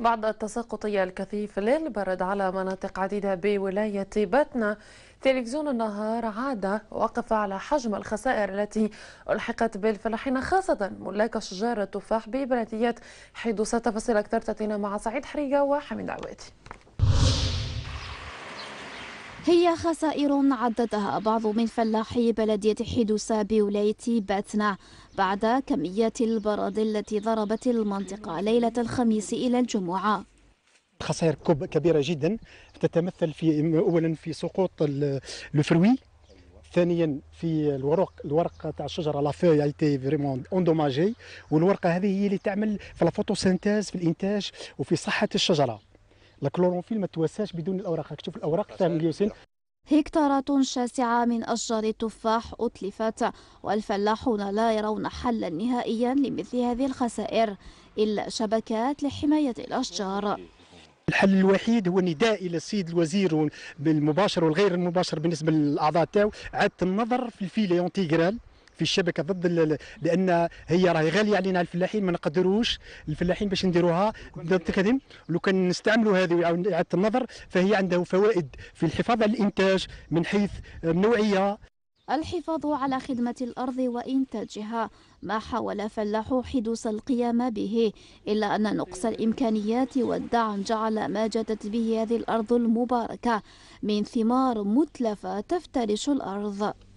بعد التساقط الكثيف للبرد على مناطق عديدة بولاية باتنا تلفزيون النهار عاد وقف على حجم الخسائر التي ألحقت بالفلاحين خاصة ملاك شجار التفاح ببلدية حيدوسة تفاصيل أكثر تأتينا مع سعيد حريقة وحميد عواتي هي خسائر عددها بعض من فلاحي بلدية حدوسة بولاية باتنا بعد كميات البرد التي ضربت المنطقة ليلة الخميس إلى الجمعة خسائر كبيرة جدا تتمثل في أولا في سقوط الفروي ثانيا في الورق الورقه تاع الشجره لا ايتي فريمون اوندوماجي والورقه هذه هي اللي تعمل في لا في الانتاج وفي صحه الشجره الكلوروفيل ما تواساش بدون الاوراق راك تشوف الاوراق تاع مليوسين هكتارات شاسعة من أشجار التفاح أتلفت والفلاحون لا يرون حلا نهائيا لمثل هذه الخسائر إلا شبكات لحماية الأشجار الحل الوحيد هو نداء الى السيد الوزير بالمباشر والغير المباشر بالنسبه للاعضاء تاعو اعاده النظر في الفيليون تيغرال في الشبكه ضد لان هي راهي غاليه علينا الفلاحين ما نقدروش الفلاحين باش نديروها تخدم لو كان نستعملوا هذه واعاده النظر فهي عنده فوائد في الحفاظ على الانتاج من حيث النوعيه الحفاظ على خدمة الأرض وإنتاجها ما حاول فلاحو حدوث القيام به إلا أن نقص الإمكانيات والدعم جعل ما جدت به هذه الأرض المباركة من ثمار متلفة تفترش الأرض